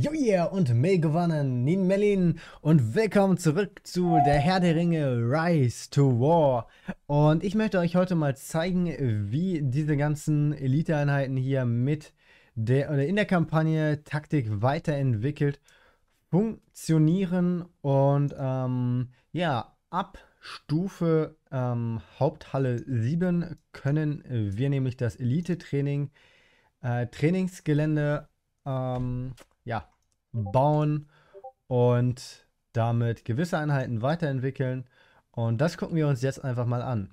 Joje yeah, und Mel gewonnen, Nin Melin und willkommen zurück zu der Herr der Ringe Rise to War. Und ich möchte euch heute mal zeigen, wie diese ganzen Elite-Einheiten hier mit der oder in der Kampagne Taktik weiterentwickelt funktionieren und ähm, ja, ab Stufe ähm, Haupthalle 7 können wir nämlich das Elite-Training äh, Trainingsgelände ähm, ja, bauen und damit gewisse Einheiten weiterentwickeln. Und das gucken wir uns jetzt einfach mal an.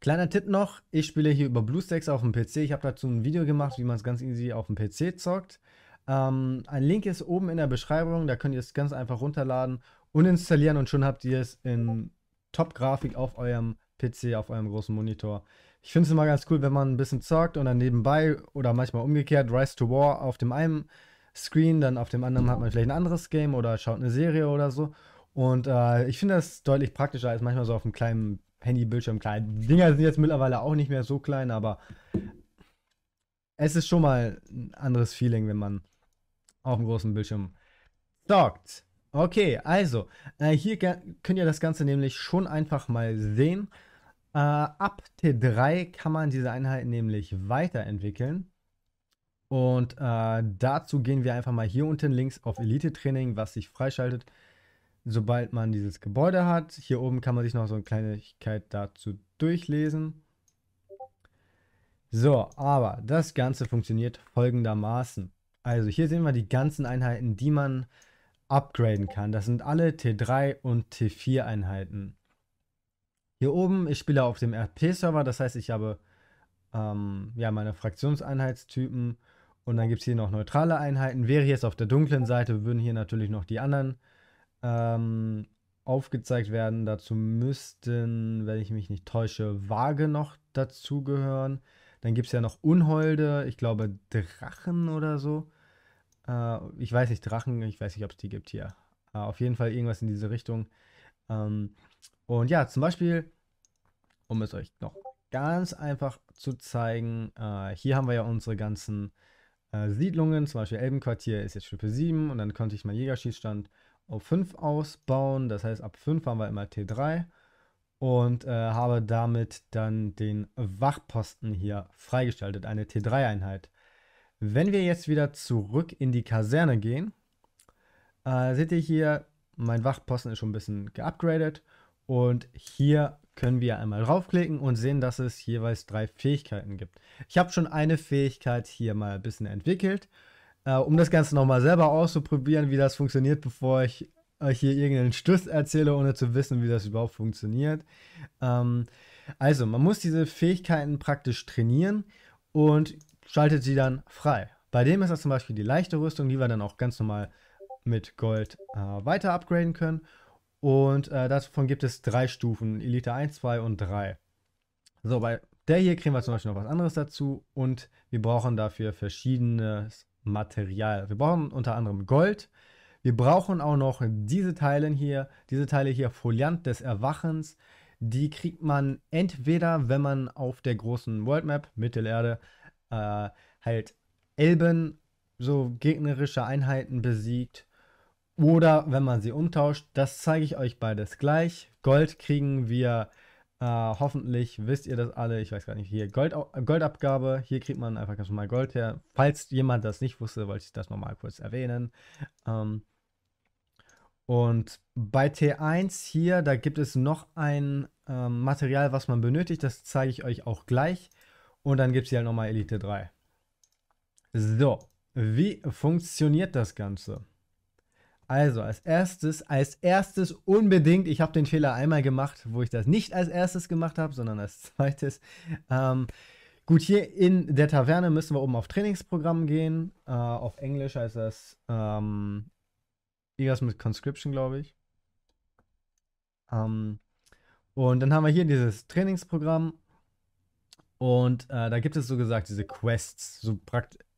Kleiner Tipp noch, ich spiele hier über BlueStacks auf dem PC. Ich habe dazu ein Video gemacht, wie man es ganz easy auf dem PC zockt. Ähm, ein Link ist oben in der Beschreibung, da könnt ihr es ganz einfach runterladen und installieren und schon habt ihr es in Top-Grafik auf eurem PC, auf eurem großen Monitor. Ich finde es immer ganz cool, wenn man ein bisschen zockt und dann nebenbei oder manchmal umgekehrt Rise to War auf dem einen Screen, dann auf dem anderen hat man vielleicht ein anderes Game oder schaut eine Serie oder so. Und äh, ich finde das deutlich praktischer als manchmal so auf einem kleinen Handybildschirm. Klein. Die Dinger sind jetzt mittlerweile auch nicht mehr so klein, aber es ist schon mal ein anderes Feeling, wenn man auf einem großen Bildschirm dockt. Okay, also, äh, hier könnt ihr das Ganze nämlich schon einfach mal sehen. Äh, ab T3 kann man diese Einheit nämlich weiterentwickeln. Und äh, dazu gehen wir einfach mal hier unten links auf Elite Training, was sich freischaltet, sobald man dieses Gebäude hat. Hier oben kann man sich noch so eine Kleinigkeit dazu durchlesen. So, aber das Ganze funktioniert folgendermaßen. Also hier sehen wir die ganzen Einheiten, die man upgraden kann. Das sind alle T3 und T4 Einheiten. Hier oben, ich spiele auf dem RP-Server, das heißt, ich habe ähm, ja, meine Fraktionseinheitstypen und dann gibt es hier noch neutrale Einheiten. Wäre jetzt auf der dunklen Seite, würden hier natürlich noch die anderen ähm, aufgezeigt werden. Dazu müssten, wenn ich mich nicht täusche, Waage noch dazugehören. Dann gibt es ja noch Unholde, ich glaube Drachen oder so. Äh, ich weiß nicht, Drachen, ich weiß nicht, ob es die gibt hier. Äh, auf jeden Fall irgendwas in diese Richtung. Ähm, und ja, zum Beispiel, um es euch noch ganz einfach zu zeigen, äh, hier haben wir ja unsere ganzen äh, Siedlungen, zum Beispiel Elbenquartier ist jetzt Stufe 7 und dann konnte ich meinen Jägerschießstand auf 5 ausbauen. Das heißt, ab 5 haben wir immer T3 und äh, habe damit dann den Wachposten hier freigeschaltet, eine T3-Einheit. Wenn wir jetzt wieder zurück in die Kaserne gehen, äh, seht ihr hier, mein Wachposten ist schon ein bisschen geupgradet und hier können wir einmal draufklicken und sehen, dass es jeweils drei Fähigkeiten gibt. Ich habe schon eine Fähigkeit hier mal ein bisschen entwickelt, äh, um das Ganze nochmal selber auszuprobieren, wie das funktioniert, bevor ich euch äh, hier irgendeinen Stuss erzähle, ohne zu wissen, wie das überhaupt funktioniert. Ähm, also, man muss diese Fähigkeiten praktisch trainieren und schaltet sie dann frei. Bei dem ist das zum Beispiel die leichte Rüstung, die wir dann auch ganz normal mit Gold äh, weiter upgraden können. Und äh, davon gibt es drei Stufen, Elite 1, 2 und 3. So, bei der hier kriegen wir zum Beispiel noch was anderes dazu und wir brauchen dafür verschiedenes Material. Wir brauchen unter anderem Gold. Wir brauchen auch noch diese Teile hier, diese Teile hier, Foliant des Erwachens. Die kriegt man entweder, wenn man auf der großen World Map, Mittelerde, äh, halt Elben, so gegnerische Einheiten besiegt oder wenn man sie umtauscht, das zeige ich euch beides gleich. Gold kriegen wir äh, hoffentlich, wisst ihr das alle, ich weiß gar nicht, hier Gold, äh, Goldabgabe, hier kriegt man einfach ganz normal Gold her. Falls jemand das nicht wusste, wollte ich das nochmal kurz erwähnen. Ähm, und bei T1 hier, da gibt es noch ein ähm, Material, was man benötigt, das zeige ich euch auch gleich. Und dann gibt es hier halt nochmal Elite 3. So, wie funktioniert das Ganze? Also als erstes, als erstes unbedingt, ich habe den Fehler einmal gemacht, wo ich das nicht als erstes gemacht habe, sondern als zweites. Ähm, gut, hier in der Taverne müssen wir oben auf Trainingsprogramm gehen. Äh, auf Englisch heißt das ähm, mit Conscription, glaube ich. Ähm, und dann haben wir hier dieses Trainingsprogramm. Und äh, da gibt es so gesagt diese Quests, so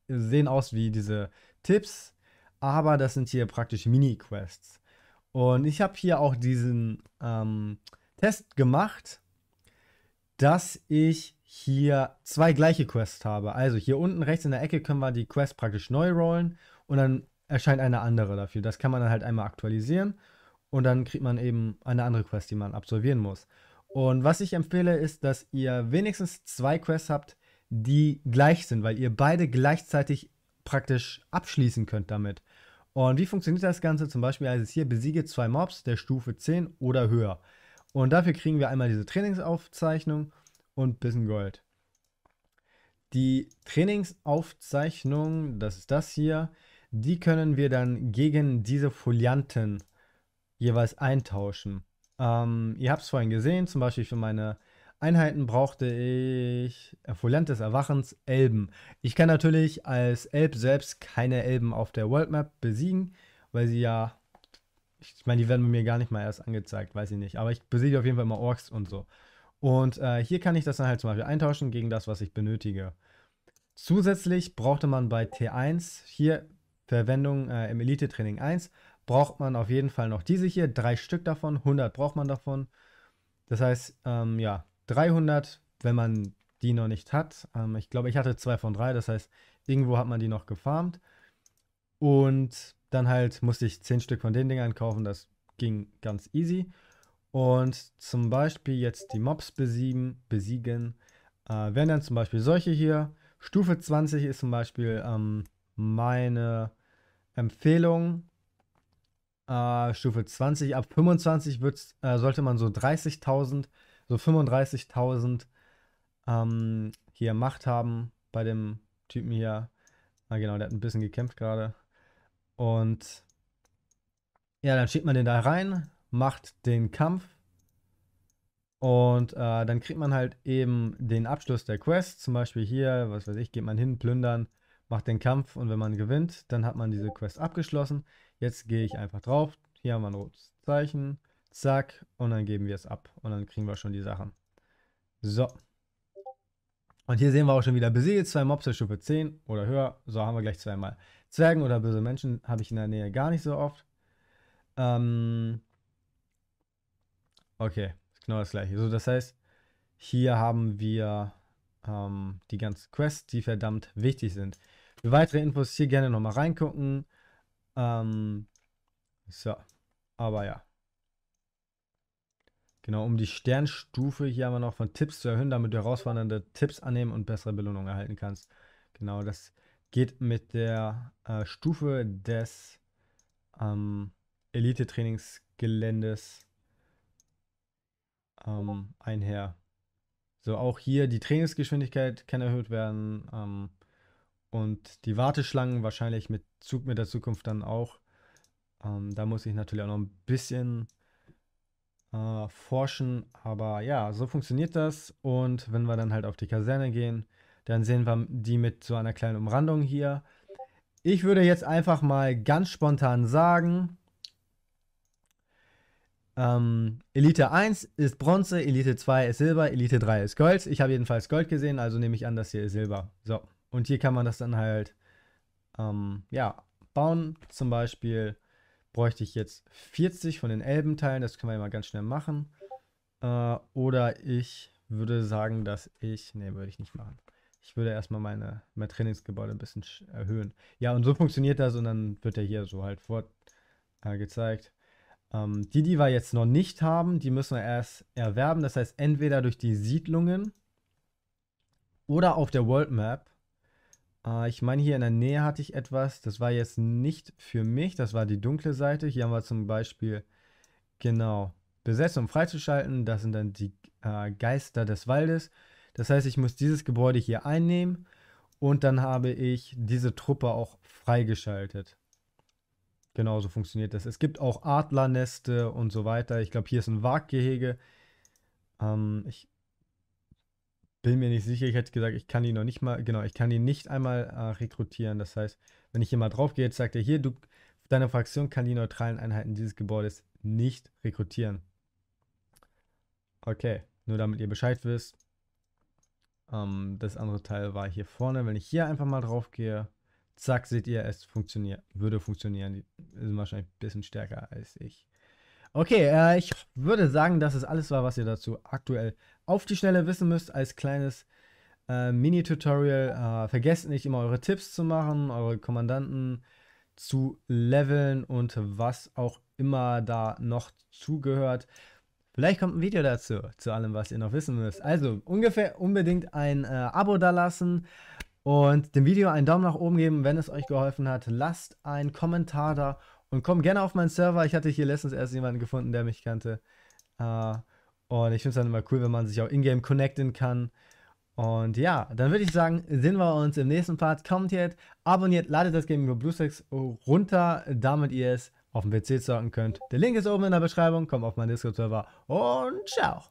sehen aus wie diese Tipps aber das sind hier praktisch Mini-Quests. Und ich habe hier auch diesen ähm, Test gemacht, dass ich hier zwei gleiche Quests habe. Also hier unten rechts in der Ecke können wir die Quest praktisch neu rollen und dann erscheint eine andere dafür. Das kann man dann halt einmal aktualisieren und dann kriegt man eben eine andere Quest, die man absolvieren muss. Und was ich empfehle, ist, dass ihr wenigstens zwei Quests habt, die gleich sind, weil ihr beide gleichzeitig praktisch abschließen könnt damit. Und wie funktioniert das Ganze? Zum Beispiel heißt es hier, besiege zwei Mobs der Stufe 10 oder höher. Und dafür kriegen wir einmal diese Trainingsaufzeichnung und ein bisschen Gold. Die Trainingsaufzeichnung, das ist das hier, die können wir dann gegen diese Folianten jeweils eintauschen. Ähm, ihr habt es vorhin gesehen, zum Beispiel für meine Einheiten brauchte ich äh, Foliant des Erwachens, Elben. Ich kann natürlich als Elb selbst keine Elben auf der Worldmap besiegen, weil sie ja. Ich meine, die werden mir gar nicht mal erst angezeigt, weiß ich nicht. Aber ich besiege auf jeden Fall immer Orks und so. Und äh, hier kann ich das dann halt zum Beispiel eintauschen gegen das, was ich benötige. Zusätzlich brauchte man bei T1 hier Verwendung äh, im Elite-Training 1 braucht man auf jeden Fall noch diese hier. Drei Stück davon, 100 braucht man davon. Das heißt, ähm, ja, 300, wenn man die noch nicht hat. Ähm, ich glaube, ich hatte zwei von drei, das heißt, irgendwo hat man die noch gefarmt. Und dann halt musste ich zehn Stück von den Dingern kaufen, das ging ganz easy. Und zum Beispiel jetzt die Mobs besiegen, besiegen äh, wären dann zum Beispiel solche hier. Stufe 20 ist zum Beispiel ähm, meine Empfehlung. Äh, Stufe 20, ab 25 äh, sollte man so 30.000 so 35.000 ähm, hier Macht haben bei dem Typen hier. Ah, genau, der hat ein bisschen gekämpft gerade. Und ja, dann schiebt man den da rein, macht den Kampf. Und äh, dann kriegt man halt eben den Abschluss der Quest. Zum Beispiel hier, was weiß ich, geht man hin, plündern, macht den Kampf und wenn man gewinnt, dann hat man diese Quest abgeschlossen. Jetzt gehe ich einfach drauf. Hier haben wir ein rotes Zeichen. Zack. Und dann geben wir es ab. Und dann kriegen wir schon die Sachen. So. Und hier sehen wir auch schon wieder besiegelt zwei Mobs der Stufe 10 oder höher. So haben wir gleich zweimal. Zwergen oder böse Menschen habe ich in der Nähe gar nicht so oft. Ähm okay, genau das gleiche. So, das heißt, hier haben wir ähm, die ganzen Quests, die verdammt wichtig sind. Für weitere Infos hier gerne nochmal reingucken. Ähm so, aber ja. Genau, um die Sternstufe hier haben wir noch von Tipps zu erhöhen, damit du herausfordernde Tipps annehmen und bessere Belohnung erhalten kannst. Genau, das geht mit der äh, Stufe des ähm, Elite-Trainingsgeländes ähm, einher. So, auch hier die Trainingsgeschwindigkeit kann erhöht werden ähm, und die Warteschlangen wahrscheinlich mit Zug mit der Zukunft dann auch. Ähm, da muss ich natürlich auch noch ein bisschen äh, forschen. Aber ja, so funktioniert das. Und wenn wir dann halt auf die Kaserne gehen, dann sehen wir die mit so einer kleinen Umrandung hier. Ich würde jetzt einfach mal ganz spontan sagen, ähm, Elite 1 ist Bronze, Elite 2 ist Silber, Elite 3 ist Gold. Ich habe jedenfalls Gold gesehen, also nehme ich an, das hier ist Silber. So, und hier kann man das dann halt, ähm, ja, bauen. Zum Beispiel bräuchte ich jetzt 40 von den Elbenteilen. Das können wir ja mal ganz schnell machen. Äh, oder ich würde sagen, dass ich... Ne, würde ich nicht machen. Ich würde erstmal meine, mein Trainingsgebäude ein bisschen erhöhen. Ja, und so funktioniert das und dann wird er hier so halt vor äh, gezeigt. Ähm, die, die wir jetzt noch nicht haben, die müssen wir erst erwerben. Das heißt, entweder durch die Siedlungen oder auf der World Map. Äh, ich meine, hier in der Nähe hatte ich etwas. Das war jetzt nicht für mich. Das war die dunkle Seite. Hier haben wir zum Beispiel, genau, Besetzung freizuschalten. Das sind dann die äh, Geister des Waldes. Das heißt, ich muss dieses Gebäude hier einnehmen. Und dann habe ich diese Truppe auch freigeschaltet. Genauso funktioniert das. Es gibt auch Adlerneste und so weiter. Ich glaube, hier ist ein Waggehege. Ähm, ich bin mir nicht sicher. Ich hätte gesagt, ich kann ihn noch nicht mal, genau, ich kann ihn nicht einmal äh, rekrutieren. Das heißt, wenn ich hier mal drauf gehe, jetzt sagt er hier, du, deine Fraktion kann die neutralen Einheiten dieses Gebäudes nicht rekrutieren. Okay, nur damit ihr Bescheid wisst. Ähm, das andere Teil war hier vorne. Wenn ich hier einfach mal drauf gehe, zack, seht ihr, es funktioniert, würde funktionieren. Die sind wahrscheinlich ein bisschen stärker als ich. Okay, äh, ich würde sagen, das ist alles war, was ihr dazu aktuell auf die Schnelle wissen müsst als kleines äh, Mini-Tutorial. Äh, vergesst nicht immer eure Tipps zu machen, eure Kommandanten zu leveln und was auch immer da noch zugehört. Vielleicht kommt ein Video dazu, zu allem, was ihr noch wissen müsst. Also ungefähr unbedingt ein äh, Abo dalassen und dem Video einen Daumen nach oben geben, wenn es euch geholfen hat. Lasst einen Kommentar da und komm gerne auf meinen Server. Ich hatte hier letztens erst jemanden gefunden, der mich kannte. Äh, und ich finde es dann immer cool, wenn man sich auch in-game connecten kann. Und ja, dann würde ich sagen, sehen wir uns im nächsten Part. Kommentiert, abonniert, ladet das Game über BlueStacks runter, damit ihr es auf dem PC zocken könnt. Der Link ist oben in der Beschreibung. Kommt auf meinen Discord-Server und ciao!